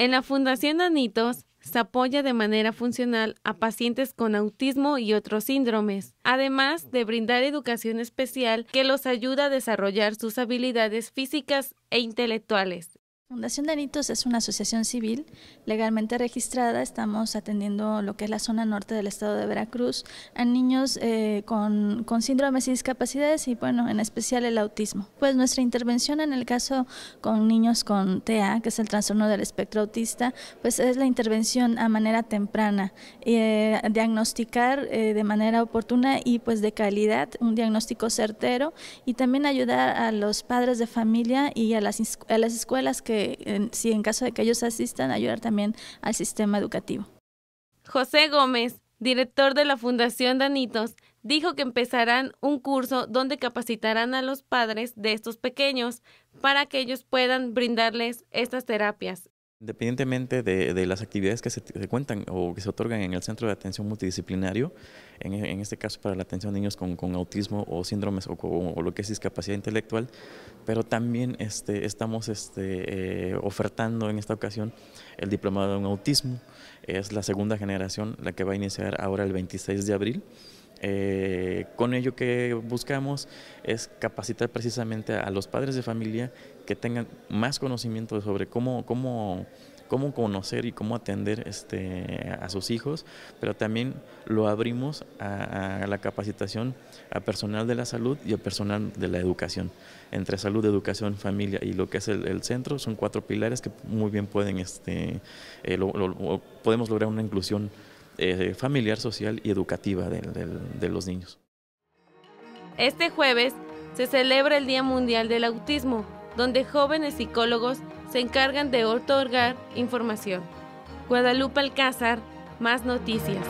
En la Fundación Anitos se apoya de manera funcional a pacientes con autismo y otros síndromes, además de brindar educación especial que los ayuda a desarrollar sus habilidades físicas e intelectuales. Fundación de Anitos es una asociación civil legalmente registrada. Estamos atendiendo lo que es la zona norte del estado de Veracruz a niños eh, con, síndromes y discapacidades y, bueno, en especial el autismo. Pues nuestra intervención en el caso con niños con TEA, que es el trastorno del espectro autista, pues es la intervención a manera temprana, eh, diagnosticar eh, de manera oportuna y pues de calidad, un diagnóstico certero y también ayudar a los padres de familia y a a las escuelas que si en caso de que ellos asistan, ayudar también al sistema educativo. José Gómez, director de la Fundación Danitos, dijo que empezarán un curso donde capacitarán a los padres de estos pequeños para que ellos puedan brindarles estas terapias. Independientemente de, las actividades que se, cuentan o que se otorgan en el Centro de Atención Multidisciplinario, en, este caso para la atención a niños con, autismo o síndromes o, lo que es discapacidad intelectual, pero también este, estamos este, eh, ofertando en esta ocasión el diplomado en autismo. Es la segunda generación, la que va a iniciar ahora el 26 de abril. Eh, con ello que buscamos es capacitar precisamente a los padres de familia que tengan más conocimiento sobre cómo, cómo cómo conocer y cómo atender este, a sus hijos, pero también lo abrimos a, la capacitación a personal de la salud y a personal de la educación. Entre salud, educación, familia y lo que es el, centro son cuatro pilares que muy bien pueden, este, eh, podemos lograr una inclusión eh, familiar, social y educativa de los niños. Este jueves se celebra el Día Mundial del Autismo, donde jóvenes psicólogos se encargan de otorgar información. Guadalupe Alcázar, más noticias.